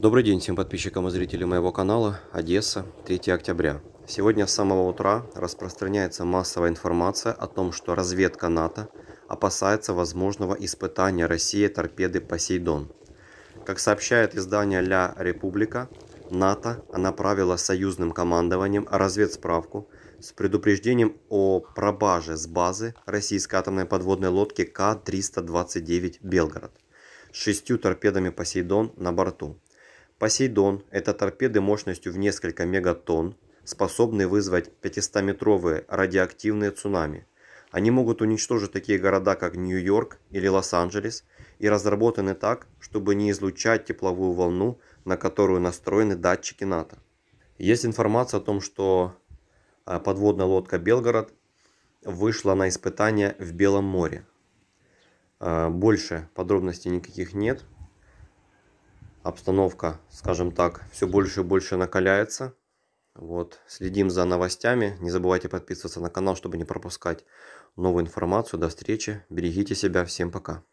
Добрый день всем подписчикам и зрителям моего канала Одесса, 3 октября. Сегодня с самого утра распространяется массовая информация о том, что разведка НАТО опасается возможного испытания России торпеды «Посейдон». Как сообщает издание «Ля Република», НАТО направила союзным командованием разведсправку с предупреждением о пробаже с базы российской атомной подводной лодки К-329 «Белгород» с шестью торпедами «Посейдон» на борту. Посейдон – это торпеды мощностью в несколько мегатонн, способные вызвать 500-метровые радиоактивные цунами. Они могут уничтожить такие города, как Нью-Йорк или Лос-Анджелес, и разработаны так, чтобы не излучать тепловую волну, на которую настроены датчики НАТО. Есть информация о том, что а, подводная лодка «Белгород» вышла на испытания в Белом море. А, больше подробностей никаких нет, обстановка, скажем так, все больше и больше накаляется. Вот, следим за новостями. Не забывайте подписываться на канал, чтобы не пропускать новую информацию. До встречи. Берегите себя. Всем пока.